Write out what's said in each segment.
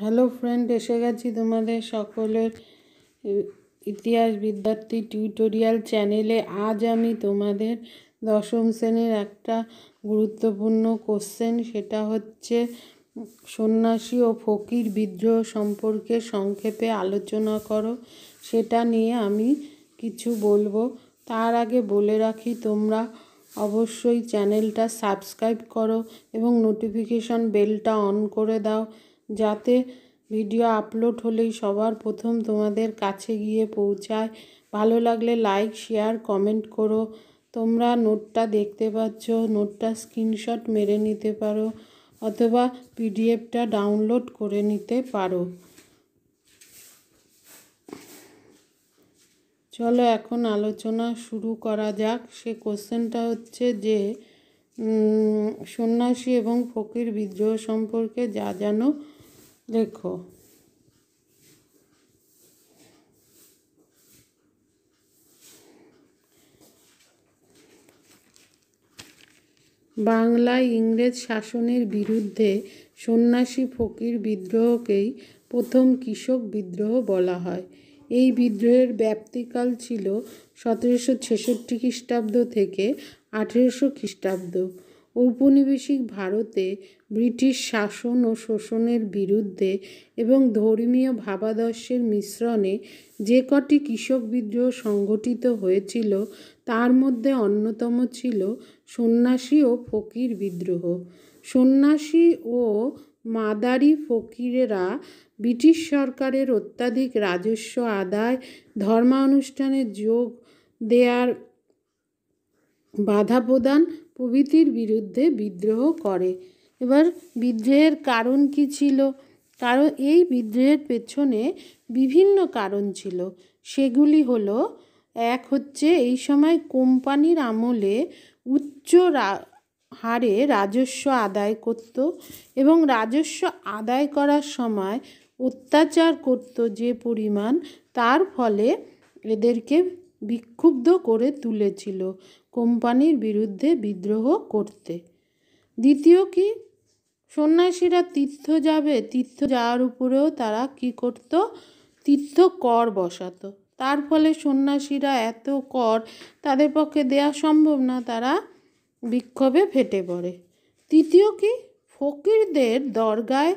hello friend এসে গেছি তোমাদের সকলের ইতিহাস বিদ্যার্থী টিউটোরিয়াল চ্যানেলে আজ আমি তোমাদের দশম শ্রেণীর একটা গুরুত্বপূর্ণ কোশ্চেন সেটা হচ্ছে সন্ন্যাসী ও ফকির বিদ্রোহ সম্পর্কে সংক্ষেপে আলোচনা করো সেটা নিয়ে আমি কিছু বলবো তার আগে বলে রাখি তোমরা অবশ্যই চ্যানেলটা সাবস্ক্রাইব করো এবং নোটিফিকেশন বেলটা অন করে দাও যাতে ভিডিও আপলোড হলেই সবার প্রথম তোমাদের কাছে গিয়ে পৌঁছায় ভালো লাগলে লাইক শেয়ার কমেন্ট করো তোমরা নোটটা দেখতে পাচ্ছ নোটটা স্ক্রিনশট মেরে নিতে পারো অথবা পিডিএফটা ডাউনলোড করে নিতে পারো চলো এখন আলোচনা শুরু করা যাক সে কোশ্চেনটা হচ্ছে যে সন্ন্যাসী এবং ফকির বিদ্রোহ সম্পর্কে যা জানো দেখো বাংলায় ইংরেজ শাসনের বিরুদ্ধে সন্ন্যাসী ফকির বিদ্রোহকেই প্রথম কৃষক বিদ্রোহ বলা হয় এই বিদ্রোহের ব্যাপ্তিকাল ছিল সতেরোশো ছেষট্টি খ্রিস্টাব্দ থেকে আঠেরোশো খ্রিস্টাব্দ ঔপনিবেশিক ভারতে ব্রিটিশ শাসন ও শোষণের বিরুদ্ধে এবং ধর্মীয় ভাবাদর্শের মিশ্রণে যে কটি কৃষক বিদ্রোহ সংঘটিত হয়েছিল তার মধ্যে অন্যতম ছিল সন্ন্যাসী ও ফকির বিদ্রোহ সন্ন্যাসী ও মাদারি ফকিরেরা ব্রিটিশ সরকারের অত্যাধিক রাজস্ব আদায় ধর্মানুষ্ঠানে যোগ দেয়ার বাধা প্রদান প্রভৃতির বিরুদ্ধে বিদ্রোহ করে এবার বিদ্রোহের কারণ কি ছিল কারণ এই বিদ্রোহের পেছনে বিভিন্ন কারণ ছিল সেগুলি হলো এক হচ্ছে এই সময় কোম্পানির আমলে উচ্চ হারে রাজস্ব আদায় করত এবং রাজস্ব আদায় করার সময় অত্যাচার করত যে পরিমাণ তার ফলে এদেরকে বিক্ষুব্ধ করে তুলেছিল কোম্পানির বিরুদ্ধে বিদ্রোহ করতে দ্বিতীয় কি সন্ন্যাসীরা তীর্থ যাবে তীর্থ যাওয়ার উপরেও তারা কি করত তীর্থ কর বসাত তার ফলে সন্ন্যাসীরা এত কর তাদের পক্ষে দেয়া সম্ভব না তারা বিক্ষোভে ফেটে পড়ে তৃতীয় কি ফকিরদের দরগায়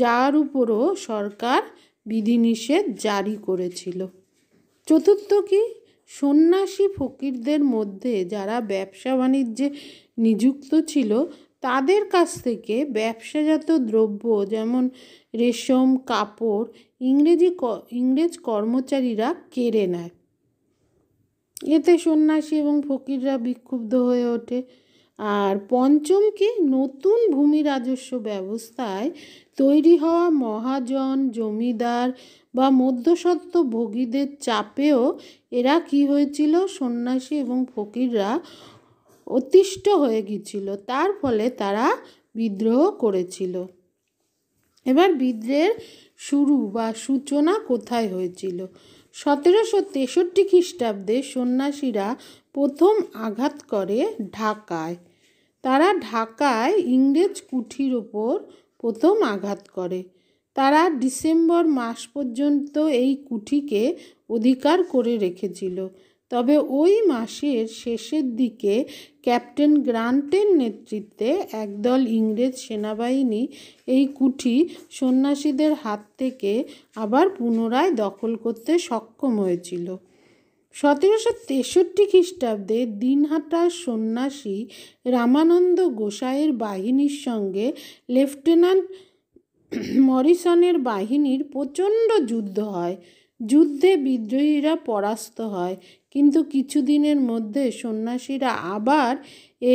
যাওয়ার উপরও সরকার বিধিনিষেধ জারি করেছিল চতুর্থ কি সন্ন্যাসী ফকিরদের মধ্যে যারা ব্যবসা বাণিজ্যে নিযুক্ত ছিল তাদের কাছ থেকে ব্যবসাজাত দ্রব্য যেমন রেশম কাপড় ইংরেজি ইংরেজ কর্মচারীরা কেড়ে নেয় এতে সন্ন্যাসী এবং ফকিররা বিক্ষুব্ধ হয়ে ওঠে আর পঞ্চমকে নতুন ভূমি রাজস্ব ব্যবস্থায় তৈরি হওয়া মহাজন জমিদার বা মধ্যসত্ত্ব ভোগীদের চাপেও এরা কি হয়েছিল সন্ন্যাসী এবং ফকিররা অতিষ্ঠ হয়ে গিয়েছিল তার ফলে তারা বিদ্রোহ করেছিল এবার বিদ্রোহের শুরু বা সূচনা কোথায় হয়েছিল সতেরোশো তেষট্টি খ্রিস্টাব্দে সন্ন্যাসীরা প্রথম আঘাত করে ঢাকায় তারা ঢাকায় ইংরেজ কুঠির ওপর প্রথম আঘাত করে তারা ডিসেম্বর মাস পর্যন্ত এই কুঠিকে অধিকার করে রেখেছিল তবে ওই মাসের শেষের দিকে ক্যাপ্টেন গ্রান্টের নেতৃত্বে একদল ইংরেজ সেনাবাহিনী এই কুঠি সন্ন্যাসীদের হাত থেকে আবার পুনরায় দখল করতে সক্ষম হয়েছিল সতেরোশো তেষট্টি খ্রিস্টাব্দে দিনহাটা সন্ন্যাসী রামানন্দ গোসাইয়ের বাহিনীর সঙ্গে লেফটেন্যান্ট মরিসনের বাহিনীর প্রচণ্ড যুদ্ধ হয় যুদ্ধে বিদ্রোহীরা পরাস্ত হয় কিন্তু কিছুদিনের মধ্যে সন্ন্যাসীরা আবার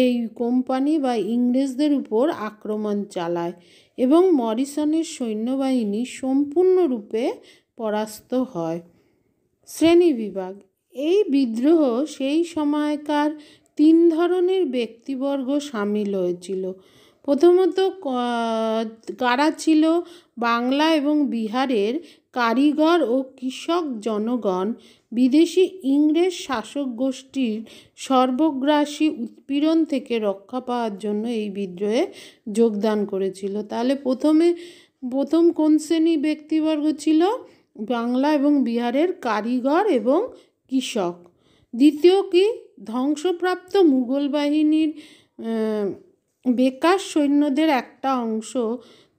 এই কোম্পানি বা ইংরেজদের উপর আক্রমণ চালায় এবং মরিসনের সৈন্যবাহিনী সম্পূর্ণরূপে পরাস্ত হয় শ্রেণী বিভাগ এই বিদ্রোহ সেই সময়কার তিন ধরনের ব্যক্তিবর্গ সামিল হয়েছিল প্রথমত কারা ছিল বাংলা এবং বিহারের কারিগর ও কৃষক জনগণ বিদেশি ইংরেজ শাসক গোষ্ঠীর সর্বগ্রাসী উৎপীড়ন থেকে রক্ষা পাওয়ার জন্য এই বিদ্রোহে যোগদান করেছিল তাহলে প্রথমে প্রথম কোন শ্রেণী ব্যক্তিবর্গ ছিল বাংলা এবং বিহারের কারিগর এবং কৃষক দ্বিতীয় কি ধ্বংসপ্রাপ্ত মুঘল বাহিনীর বেকার সৈন্যদের একটা অংশ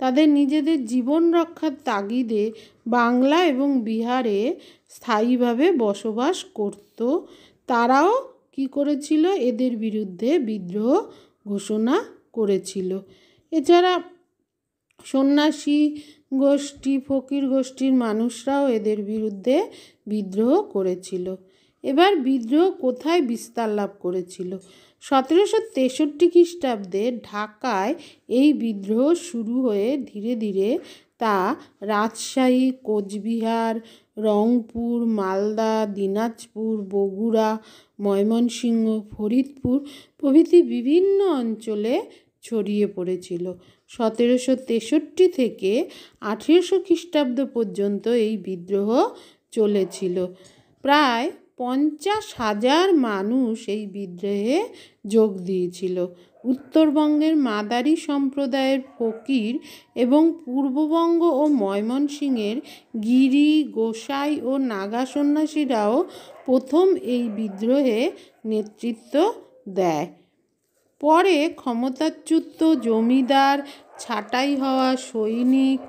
তাদের নিজেদের জীবন রক্ষার তাগিদে বাংলা এবং বিহারে স্থায়ীভাবে বসবাস করত তারাও কি করেছিল এদের বিরুদ্ধে বিদ্রোহ ঘোষণা করেছিল এছাড়া সন্ন্যাসী গোষ্ঠী ফকির গোষ্ঠীর মানুষরাও এদের বিরুদ্ধে বিদ্রোহ করেছিল এবার বিদ্রোহ কোথায় বিস্তার লাভ করেছিল সতেরোশো তেষট্টি খ্রিস্টাব্দে ঢাকায় এই বিদ্রোহ শুরু হয়ে ধীরে ধীরে তা রাজশাহী কোচবিহার রংপুর মালদা দিনাজপুর বগুড়া ময়মনসিংহ ফরিদপুর প্রভৃতি বিভিন্ন অঞ্চলে ছড়িয়ে পড়েছিল সতেরোশো তেষট্টি থেকে আঠেরোশো খ্রিস্টাব্দ পর্যন্ত এই বিদ্রোহ চলেছিল প্রায় পঞ্চাশ হাজার মানুষ এই বিদ্রোহে যোগ দিয়েছিল উত্তরবঙ্গের মাদারি সম্প্রদায়ের ফকির এবং পূর্ববঙ্গ ও ময়মনসিংহের গিরি গোসাই ও নাগা সন্ন্যাসীরাও প্রথম এই বিদ্রোহে নেতৃত্ব দেয় পরে ক্ষমতাচ্যুত জমিদার ছাঁটাই হওয়া সৈনিক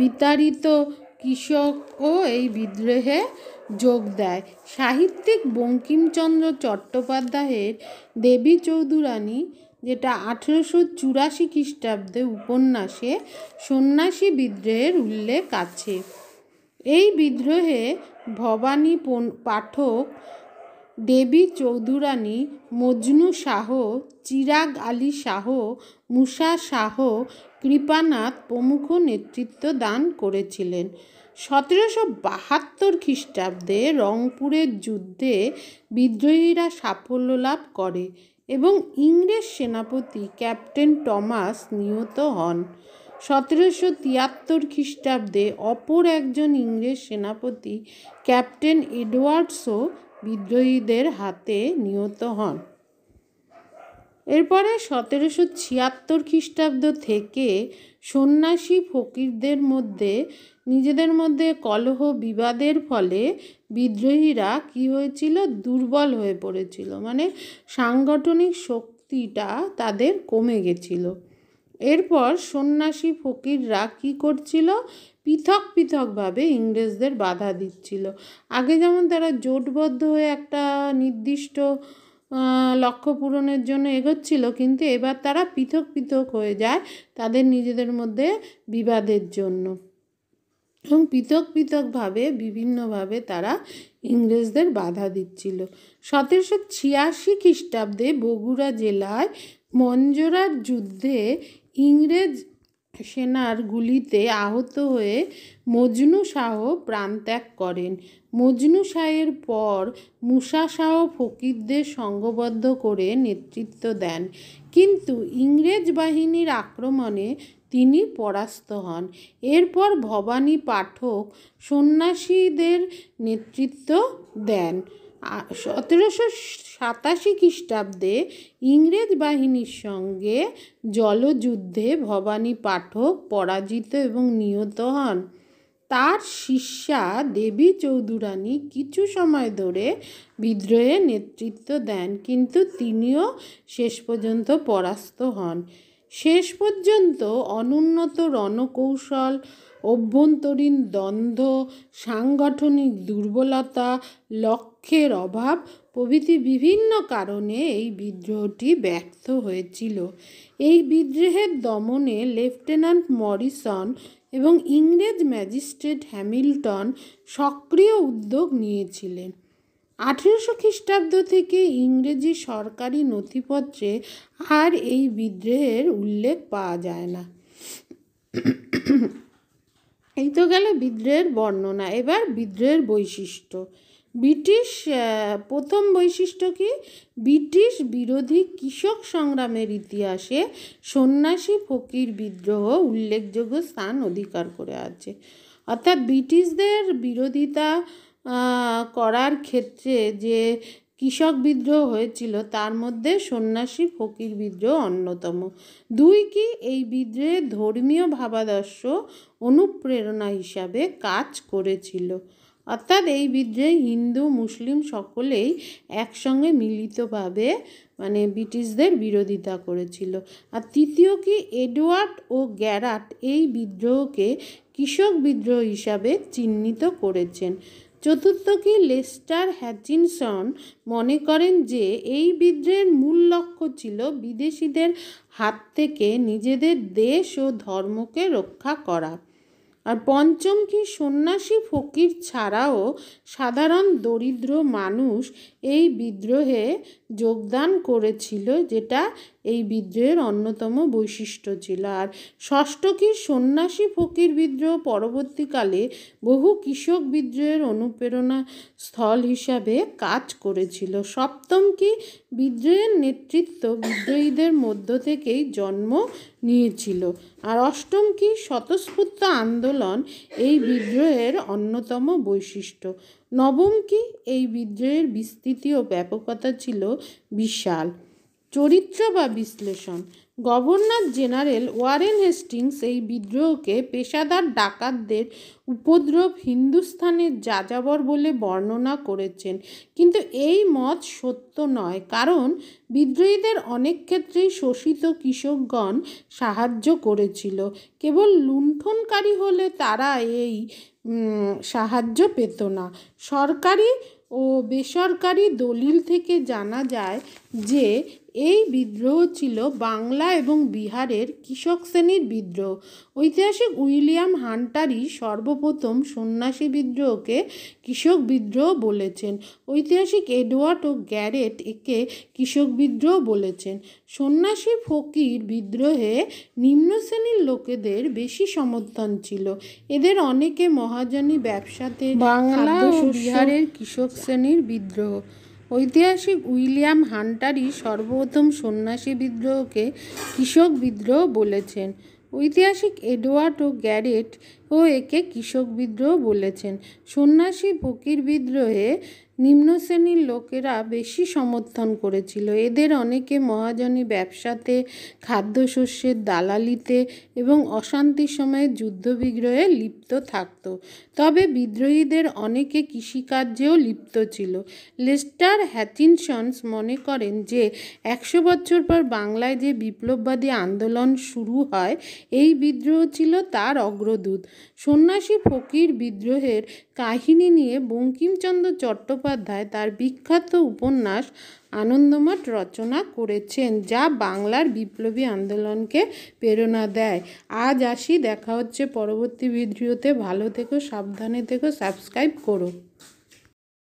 বিতাড়িত কৃষকও এই বিদ্রোহে যোগ দেয় সাহিত্যিক বঙ্কিমচন্দ্র চট্টোপাধ্যায়ের দেবী চৌধুরানী যেটা আঠেরোশো চুরাশি খ্রিস্টাব্দে উপন্যাসে সন্ন্যাসী বিদ্রোহের উল্লেখ আছে এই বিদ্রোহে ভবানী পাঠক দেবী চৌধুরানী মজনু শাহ চিরাগ আলী শাহ মুসা শাহ কৃপানাথ প্রমুখ নেতৃত্ব দান করেছিলেন সতেরোশো বাহাত্তর খ্রিস্টাব্দে রংপুরের যুদ্ধে বিদ্রোহীরা সাফল্য লাভ করে এবং ইংরেজ সেনাপতি ক্যাপ্টেন টমাস নিহত হন সতেরোশো তিয়াত্তর খ্রিস্টাব্দে অপর একজন ইংরেজ সেনাপতি ক্যাপ্টেন এডওয়ার্ডসও বিদ্রোহীদের হাতে নিহত হন এরপরে সতেরোশো ছিয়াত্তর খ্রিস্টাব্দ থেকে সন্ন্যাসী ফকিরদের মধ্যে নিজেদের মধ্যে কলহ বিবাদের ফলে বিদ্রোহীরা কি হয়েছিল দুর্বল হয়ে পড়েছিল মানে সাংগঠনিক শক্তিটা তাদের কমে গেছিলো এরপর সন্ন্যাসী ফকিররা কী করছিল পৃথক পৃথকভাবে ইংরেজদের বাধা দিচ্ছিল আগে যেমন তারা জোটবদ্ধ হয়ে একটা নির্দিষ্ট লক্ষ্য পূরণের জন্য এগোচ্ছিল কিন্তু এবার তারা পৃথক পৃথক হয়ে যায় তাদের নিজেদের মধ্যে বিবাদের জন্য এবং পৃথক পৃথকভাবে বিভিন্নভাবে তারা ইংরেজদের বাধা দিচ্ছিল সতেরোশো ছিয়াশি খ্রিস্টাব্দে বগুড়া জেলায় মঞ্জরার যুদ্ধে ইংরেজ সেনার গুলিতে আহত হয়ে মজনু শাহ প্রাণত্যাগ করেন মজনু শাহের পর মুসা শাহ ফকিরদের সংঘবদ্ধ করে নেতৃত্ব দেন কিন্তু ইংরেজ বাহিনীর আক্রমণে তিনি পরাস্ত হন এরপর ভবানী পাঠক সন্ন্যাসীদের নেতৃত্ব দেন সতেরোশো সাতাশি খ্রিস্টাব্দে ইংরেজ বাহিনীর সঙ্গে জলযুদ্ধে ভবানী পাঠক পরাজিত এবং নিহত হন তার শিষ্যা দেবী চৌধুরানী কিছু সময় ধরে বিদ্রোহে নেতৃত্ব দেন কিন্তু তিনিও শেষ পর্যন্ত পরাস্ত হন শেষ পর্যন্ত অনুন্নত রণকৌশল অভ্যন্তরীণ দ্বন্দ্ব সাংগঠনিক দুর্বলতা লক্ষ্যের অভাব প্রভৃতি বিভিন্ন কারণে এই বিদ্রোহটি ব্যর্থ হয়েছিল এই বিদ্রোহের দমনে লেফটেন্যান্ট মরিসন এবং ইংরেজ ম্যাজিস্ট্রেট হ্যামিল্টন সক্রিয় উদ্যোগ নিয়েছিলেন আঠেরোশো খ্রিস্টাব্দ থেকে ইংরেজি সরকারি নথিপত্রে আর এই বিদ্রোহের উল্লেখ পাওয়া যায় না এই তো গেল বিদ্রোহের বর্ণনা এবার বিদ্রোহের বৈশিষ্ট্য ব্রিটিশ প্রথম বৈশিষ্ট্য কি ব্রিটিশ বিরোধী কৃষক সংগ্রামের ইতিহাসে সন্ন্যাসী ফকির বিদ্রোহ উল্লেখযোগ্য স্থান অধিকার করে আছে অর্থাৎ ব্রিটিশদের বিরোধিতা করার ক্ষেত্রে যে কৃষক বিদ্রোহ হয়েছিল তার মধ্যে সন্ন্যাসী ফকির বিদ্রোহ অন্যতম দুই কি এই বিদ্রোহে ধর্মীয় ভাবাদর্শ অনুপ্রেরণা হিসাবে কাজ করেছিল অর্থাৎ এই বিদ্রোহে হিন্দু মুসলিম সকলেই একসঙ্গে মিলিতভাবে মানে ব্রিটিশদের বিরোধিতা করেছিল আর তৃতীয় কি এডওয়ার্ড ও গ্যারাট এই বিদ্রোহকে কৃষক বিদ্রোহ হিসাবে চিহ্নিত করেছেন চতুর্থ কি লেস্টার হ্যাচিনসন মনে করেন যে এই বিদ্রোহের মূল লক্ষ্য ছিল বিদেশিদের হাত থেকে নিজেদের দেশ ও ধর্মকে রক্ষা করা আর পঞ্চম কি সন্ন্যাসী ফকির ছাড়াও সাধারণ দরিদ্র মানুষ এই বিদ্রোহে যোগদান করেছিল যেটা এই বিদ্রোহের অন্যতম বৈশিষ্ট্য ছিল আর ষষ্ঠ কি সন্ন্যাসী ফকির বিদ্রোহ পরবর্তীকালে বহু কৃষক বিদ্রোহের অনুপ্রেরণা স্থল হিসাবে কাজ করেছিল সপ্তম কি বিদ্রোহের নেতৃত্ব বিদ্রোহীদের মধ্য থেকেই জন্ম নিয়েছিল আর অষ্টম কি স্বতঃস্ফূর্ত আন্দোলন এই বিদ্রোহের অন্যতম বৈশিষ্ট্য নবম কি এই বিদ্রোহের বিস্তৃতি ও ব্যাপকতা ছিল বিশাল চরিত্র বা বিশ্লেষণ গভর্নর জেনারেল ওয়ারেন হেস্টিংস এই বিদ্রোহকে পেশাদার ডাকাতদের উপদ্রব হিন্দুস্থানের যাযাবর বলে বর্ণনা করেছেন কিন্তু এই মত সত্য নয় কারণ বিদ্রোহীদের অনেক ক্ষেত্রেই শোষিত কৃষকগণ সাহায্য করেছিল কেবল লুণ্ঠনকারী হলে তারা এই সাহায্য পেত না সরকারি ও বেসরকারি দলিল থেকে জানা যায় যে এই বিদ্রোহ ছিল বাংলা এবং বিহারের কৃষক শ্রেণীর বিদ্রোহ ঐতিহাসিক উইলিয়াম হান্টারই সর্বপ্রথম সন্ন্যাসী বিদ্রোহকে কৃষক বিদ্রোহ বলেছেন ঐতিহাসিক এডওয়ার্ড ও গ্যারেট একে কৃষক বিদ্রোহ বলেছেন সন্ন্যাসী ফকির বিদ্রোহে নিম্ন শ্রেণীর লোকেদের বেশি সমর্থন ছিল এদের অনেকে মহাজনী ব্যবসাতে বাংলা বিহারের কৃষক শ্রেণীর বিদ্রোহ ঐতিহাসিক উইলিয়াম হান্টারই সর্বপ্রথম সন্ন্যাসী বিদ্রোহকে কৃষক বিদ্রোহ বলেছেন ঐতিহাসিক এডওয়ার্ড ও গ্যারেট ও একে কৃষক বিদ্রোহ বলেছেন সন্ন্যাসী ফকির বিদ্রোহে নিম্ন শ্রেণীর লোকেরা বেশি সমর্থন করেছিল এদের অনেকে মহাজনী ব্যবসাতে খাদ্যশস্যের দালালিতে এবং অশান্তির সময়ে যুদ্ধবিগ্রহে লিপ্ত থাকত তবে বিদ্রোহীদের অনেকে কৃষিকার্যেও লিপ্ত ছিল লেস্টার হ্যাচিনসনস মনে করেন যে একশো বছর পর বাংলায় যে বিপ্লববাদী আন্দোলন শুরু হয় এই বিদ্রোহ ছিল তার অগ্রদূত সন্ন্যাসী ফকির বিদ্রোহের কাহিনী নিয়ে বঙ্কিমচন্দ্র চট্টোপাধ্যায় তার বিখ্যাত উপন্যাস আনন্দমঠ রচনা করেছেন যা বাংলার বিপ্লবী আন্দোলনকে প্রেরণা দেয় আজ আসি দেখা হচ্ছে পরবর্তী ভিডিওতে ভালো থেকো সাবধানে থেকো সাবস্ক্রাইব করো